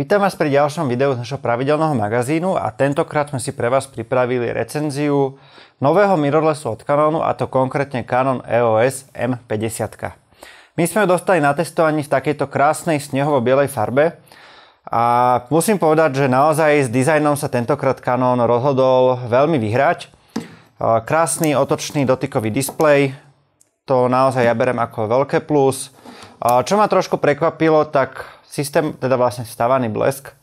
Vítam vás pri ďalšom videu z našho pravidelného magazínu a tentokrát sme si pre vás pripravili recenziu nového mirrorlessu od Canonu a to konkrétne Canon EOS M50. My sme ho dostali na testovaní v takejto krásnej snehovo-bielej farbe a musím povedať, že naozaj s dizajnom sa tentokrát Canon rozhodol veľmi vyhrať. Krásny otočný dotykový displej, to naozaj ja berem ako veľké plus. Čo ma trošku prekvapilo, tak systém, teda vlastne stavaný blesk,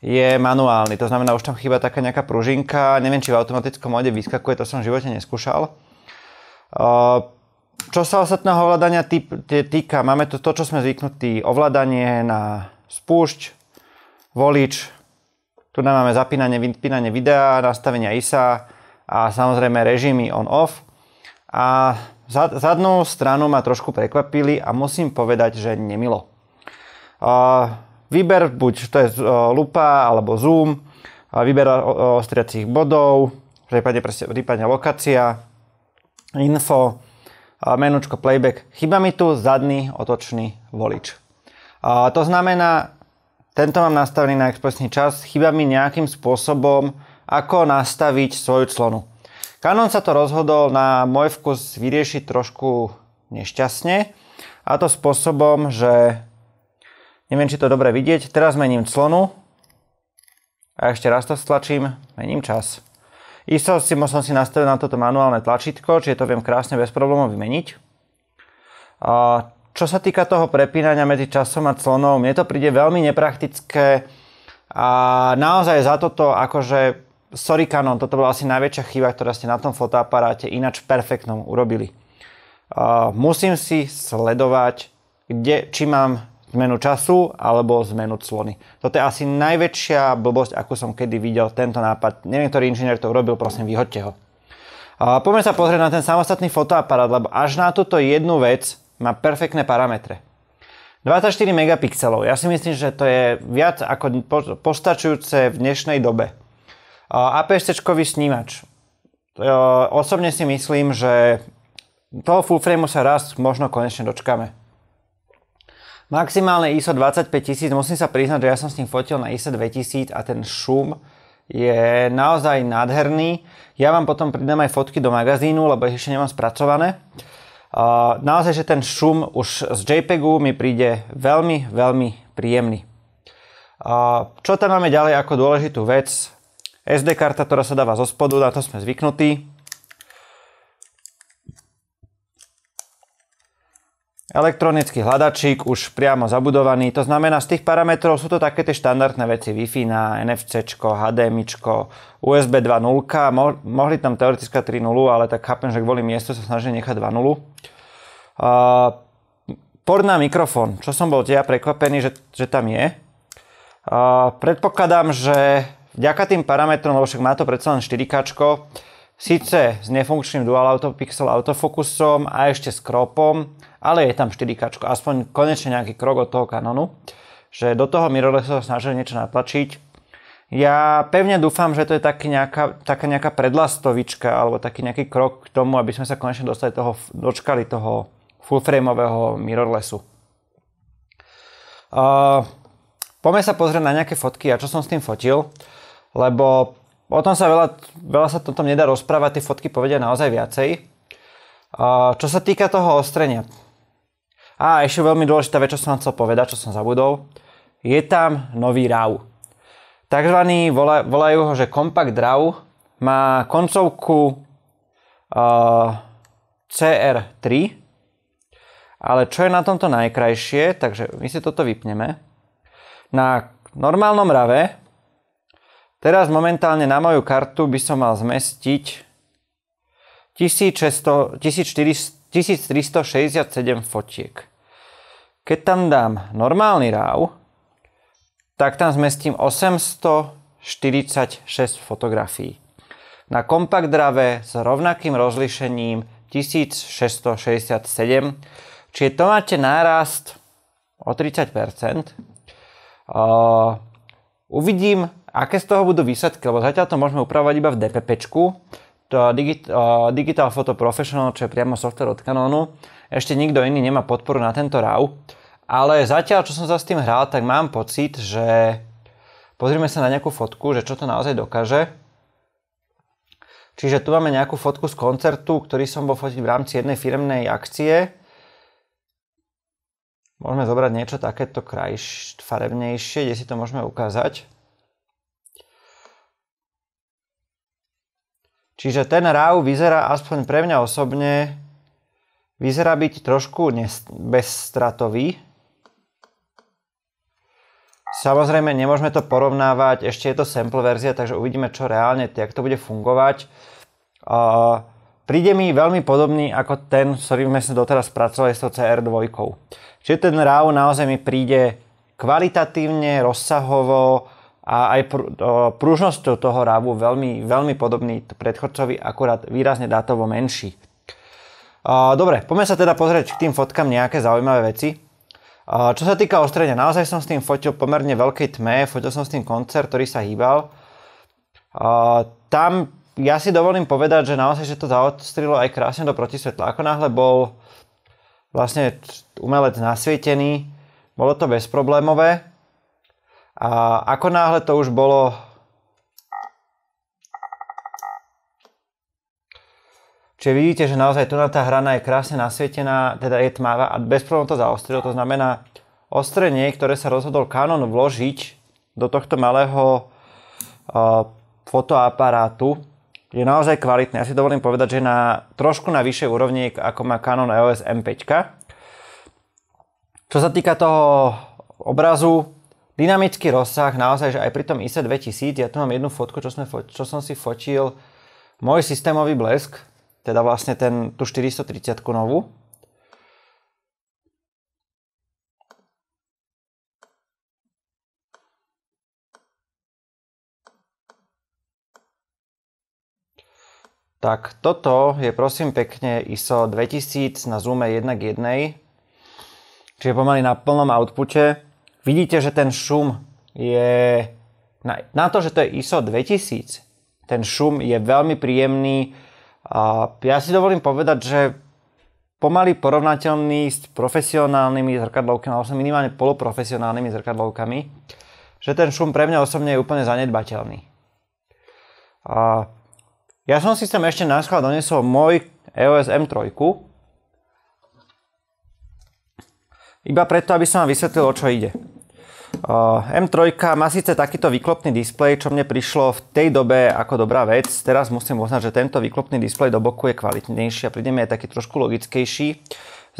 je manuálny. To znamená, už tam chýba taká nejaká pružinka. Neviem, či v automatickom mode vyskakuje, to som v živote neskúšal. Ehm, čo sa ostatného ovládania týka, máme to, to, čo sme zvyknutí, ovládanie na spúšť, volič, tu máme zapínanie, vypínanie videa, nastavenia ISA a samozrejme režimy on-off. A zadnú stranu ma trošku prekvapili a musím povedať, že nemilo. Výber buď to je e, lupa alebo zoom, výber e, ostriacich bodov, prípadne, prípadne lokácia, info, menučko playback. Chyba mi tu zadný otočný volič. A to znamená, tento mám nastavený na expresný čas, chyba mi nejakým spôsobom, ako nastaviť svoju clonu. Canon sa to rozhodol na môj vkus vyriešiť trošku nešťastne a to spôsobom, že Neviem, či to dobre vidieť. Teraz mením clonu. A ešte raz to stlačím. Mením čas. Isto si som si nastavil na toto manuálne tlačítko, čiže to viem krásne bez problémov vymeniť. A čo sa týka toho prepínania medzi časom a clonou, mne to príde veľmi nepraktické a naozaj za toto akože sorry Canon, toto bola asi najväčšia chyba, ktorá ste na tom fotoaparáte ináč perfektnom urobili. Uh, musím si sledovať, kde, či mám zmenu času alebo zmenu clony. Toto je asi najväčšia blbosť, ako som kedy videl tento nápad. Neviem, ktorý inžinier to urobil, prosím, vyhoďte ho. poďme sa pozrieť na ten samostatný fotoaparát, lebo až na túto jednu vec má perfektné parametre. 24 megapixelov. Ja si myslím, že to je viac ako postačujúce v dnešnej dobe. aps čkový snímač. E, osobne si myslím, že toho full frameu sa raz možno konečne dočkame. Maximálne ISO 25000, musím sa priznať, že ja som s ním fotil na ISO 2000 a ten šum je naozaj nádherný. Ja vám potom pridám aj fotky do magazínu, lebo ich ešte nemám spracované. Naozaj, že ten šum už z JPEGu mi príde veľmi, veľmi príjemný. Čo tam máme ďalej ako dôležitú vec? SD karta, ktorá sa dáva zo spodu, na to sme zvyknutí. Elektronický hľadačík už priamo zabudovaný, to znamená z tých parametrov sú to také tie štandardné veci Wi-Fi na NFC, HDMI, USB 2.0, mohli tam teoretická 3.0, ale tak chápem, že kvôli miestu sa snažili nechať 2.0. Uh, port na mikrofón, čo som bol tiež prekvapený, že, že tam je. Uh, predpokladám, že vďaka tým parametrom, lebo však má to predsa len 4K, síce s nefunkčným dual auto pixel autofokusom a ešte s kropom, ale je tam 4K, aspoň konečne nejaký krok od toho kanonu, že do toho mirrorless sa snažili niečo natlačiť. Ja pevne dúfam, že to je taký nejaká, taká nejaká predlastovička alebo taký nejaký krok k tomu, aby sme sa konečne dostali toho, dočkali toho fullframeového mirrorlessu. Uh, poďme sa pozrieť na nejaké fotky a čo som s tým fotil, lebo o tom sa veľa, veľa sa o tom nedá rozprávať, tie fotky povedia naozaj viacej. Uh, čo sa týka toho ostrenia, a ešte veľmi dôležitá vec, čo som vám chcel povedať, čo som zabudol, je tam nový RAW. Takzvaný, volajú ho, že Compact RAW, má koncovku uh, CR3, ale čo je na tomto najkrajšie, takže my si toto vypneme. Na normálnom rave, teraz momentálne na moju kartu by som mal zmestiť 1600, 1400 1367 fotiek. Keď tam dám normálny RAW, tak tam zmestím 846 fotografií. Na kompakt drave s rovnakým rozlišením 1667, čiže to máte nárast o 30%. Uh, uvidím, aké z toho budú výsledky, lebo zatiaľ to môžeme upravovať iba v DPPčku to Digital Photo Professional, čo je priamo software od Canonu. Ešte nikto iný nemá podporu na tento RAW. Ale zatiaľ, čo som sa s tým hral, tak mám pocit, že pozrime sa na nejakú fotku, že čo to naozaj dokáže. Čiže tu máme nejakú fotku z koncertu, ktorý som bol fotiť v rámci jednej firmnej akcie. Môžeme zobrať niečo takéto krajš, farebnejšie, kde si to môžeme ukázať. Čiže ten ráv vyzerá aspoň pre mňa osobne vyzerá byť trošku bezstratový. Samozrejme, nemôžeme to porovnávať, ešte je to sample verzia, takže uvidíme, čo reálne, jak to bude fungovať. Uh, príde mi veľmi podobný ako ten, s ktorým sme doteraz pracovali s tou CR2. Čiže ten RAW naozaj mi príde kvalitatívne, rozsahovo, a aj pr- pružnosťou toho rávu veľmi, veľmi podobný predchodcovi, akurát výrazne dátovo menší. Dobre, poďme sa teda pozrieť k tým fotkám nejaké zaujímavé veci. Čo sa týka ostrenia, naozaj som s tým fotil pomerne veľkej tme, fotil som s tým koncert, ktorý sa hýbal. Tam ja si dovolím povedať, že naozaj, že to zaostrilo aj krásne do protisvetla. Ako náhle bol vlastne umelec nasvietený, bolo to bezproblémové. A ako náhle to už bolo Čiže vidíte, že naozaj tu na tá hrana je krásne nasvietená, teda je tmavá a bez problémov to zaostrilo. To znamená, ostrenie, ktoré sa rozhodol Canon vložiť do tohto malého uh, fotoaparátu, je naozaj kvalitné. Ja si dovolím povedať, že na trošku na vyššej úrovni, ako má Canon EOS M5. Čo sa týka toho obrazu, dynamický rozsah, naozaj, že aj pri tom ISA 2000, ja tu mám jednu fotku, čo, sme, čo som si fotil, môj systémový blesk, teda vlastne ten, tú 430 novú. Tak toto je prosím pekne ISO 2000 na zoome 1 k 1. Čiže pomaly na plnom outpute vidíte, že ten šum je... Na, to, že to je ISO 2000, ten šum je veľmi príjemný. A ja si dovolím povedať, že pomaly porovnateľný s profesionálnymi zrkadlovkami, alebo minimálne poloprofesionálnymi zrkadlovkami, že ten šum pre mňa osobne je úplne zanedbateľný. A ja som si sem ešte náschval donesol môj EOS M3, iba preto, aby som vám vysvetlil, o čo ide. Eh, M3 má síce takýto výklopný displej, čo mne prišlo v tej dobe ako dobrá vec. Teraz musím uznať, že tento výklopný displej do boku je kvalitnejší a príde mi aj taký trošku logickejší.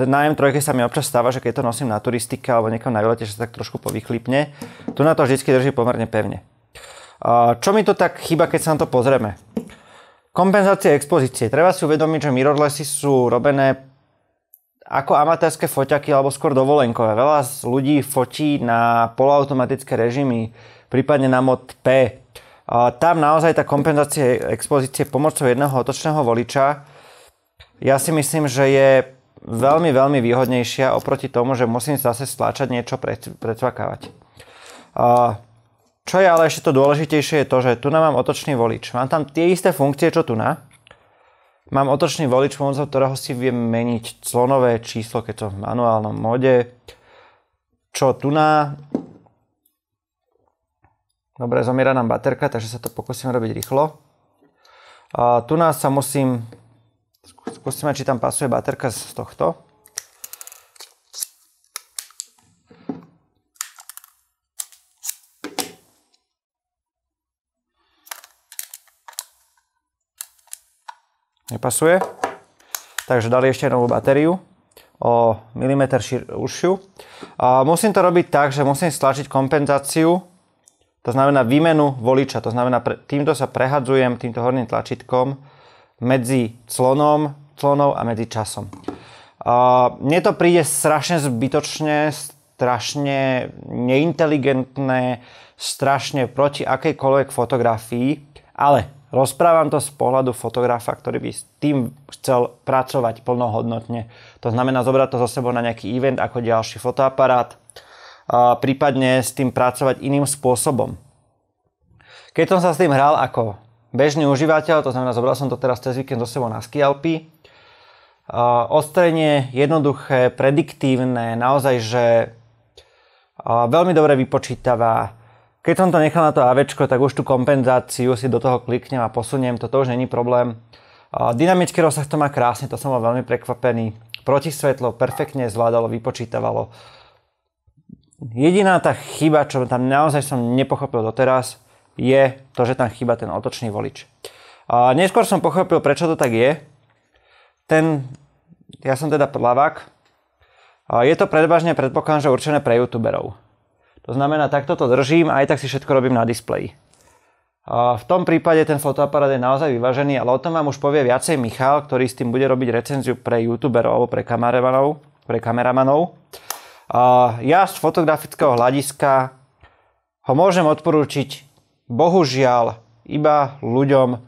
Na M3 sa mi občas stáva, že keď to nosím na turistike alebo niekam na výlete, že sa tak trošku povyklipne. Tu na to vždy drží pomerne pevne. Eh, čo mi to tak chýba, keď sa na to pozrieme? Kompenzácia expozície. Treba si uvedomiť, že mirrorlessy sú robené ako amatérske foťaky alebo skôr dovolenkové. Veľa z ľudí fotí na poloautomatické režimy, prípadne na mod P. A tam naozaj tá kompenzácia expozície pomocou jedného otočného voliča ja si myslím, že je veľmi, veľmi výhodnejšia oproti tomu, že musím zase stláčať niečo, pretvakávať. Čo je ale ešte to dôležitejšie je to, že tu mám otočný volič. Mám tam tie isté funkcie, čo tu na, Mám otočný volič, pomocou ktorého si viem meniť clonové číslo, keď som v manuálnom mode. Čo tu na... Dobre, zomiera nám baterka, takže sa to pokúsim robiť rýchlo. A tu nás sa musím... Skúsime, či tam pasuje baterka z tohto. nepasuje. Takže dali ešte novú batériu o milimeter širšiu. A musím to robiť tak, že musím stlačiť kompenzáciu, to znamená výmenu voliča. To znamená, pre, týmto sa prehadzujem, týmto horným tlačítkom, medzi clonom, clonou a medzi časom. A mne to príde strašne zbytočne, strašne neinteligentné, strašne proti akejkoľvek fotografii, ale Rozprávam to z pohľadu fotografa, ktorý by s tým chcel pracovať plnohodnotne. To znamená zobrať to zo sebou na nejaký event ako ďalší fotoaparát, a prípadne s tým pracovať iným spôsobom. Keď som sa s tým hral ako bežný užívateľ, to znamená zobral som to teraz cez víkend zo sebou na Skialpy, ostrenie, jednoduché, prediktívne, naozaj, že veľmi dobre vypočítava, keď som to nechal na to AVčko, tak už tú kompenzáciu si do toho kliknem a posuniem to, to už není problém. Dynamický rozsah to má krásne, to som bol veľmi prekvapený. Protisvetlo perfektne zvládalo, vypočítavalo. Jediná tá chyba, čo tam naozaj som nepochopil doteraz, je to, že tam chýba ten otočný volič. A neskôr som pochopil, prečo to tak je. Ten, ja som teda plavák. Je to predvážne predpokladám, že určené pre youtuberov. To znamená, takto to držím a aj tak si všetko robím na displeji. V tom prípade ten fotoaparát je naozaj vyvážený, ale o tom vám už povie viacej Michal, ktorý s tým bude robiť recenziu pre youtuberov alebo pre Pre kameramanov. Ja z fotografického hľadiska ho môžem odporúčiť bohužiaľ iba ľuďom,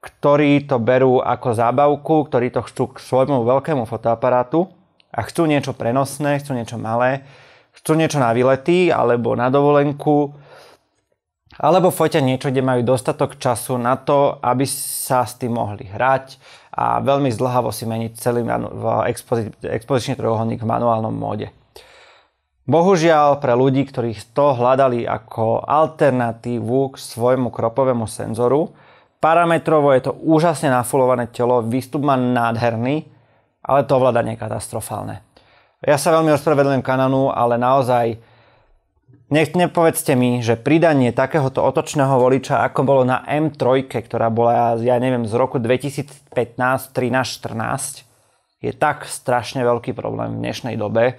ktorí to berú ako zábavku, ktorí to chcú k svojmu veľkému fotoaparátu a chcú niečo prenosné, chcú niečo malé chcú niečo na výlety alebo na dovolenku, alebo fotia niečo, kde majú dostatok času na to, aby sa s tým mohli hrať a veľmi zdlhavo si meniť celý manu- expozi- expozičný trojuholník v manuálnom móde. Bohužiaľ pre ľudí, ktorí to hľadali ako alternatívu k svojmu kropovému senzoru, parametrovo je to úžasne nafulované telo, výstup má nádherný, ale to ovládanie je katastrofálne. Ja sa veľmi ospravedlňujem Kananu, ale naozaj nech nepovedzte mi, že pridanie takéhoto otočného voliča, ako bolo na M3, ktorá bola, ja neviem, z roku 2015, 13, 14, je tak strašne veľký problém v dnešnej dobe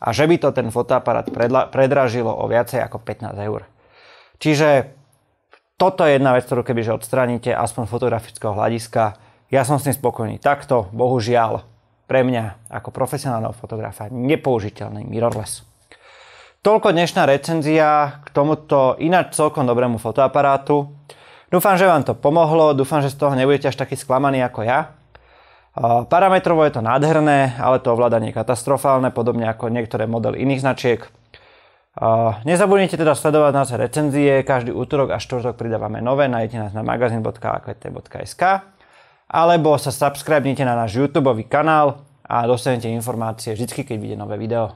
a že by to ten fotoaparát predražilo o viacej ako 15 eur. Čiže toto je jedna vec, ktorú kebyže odstraníte, aspoň fotografického hľadiska, ja som s tým spokojný. Takto, bohužiaľ, pre mňa ako profesionálneho fotografa nepoužiteľný mirrorless. Toľko dnešná recenzia k tomuto ináč celkom dobrému fotoaparátu. Dúfam, že vám to pomohlo, dúfam, že z toho nebudete až taký sklamaný ako ja. Parametrovo je to nádherné, ale to ovládanie je katastrofálne, podobne ako niektoré modely iných značiek. Nezabudnite teda sledovať naše recenzie, každý útorok a štvrtok pridávame nové, nájdete nás na magazin.akvt.sk alebo sa subscribnite na náš YouTube kanál a dostanete informácie vždy, keď vyjde nové video.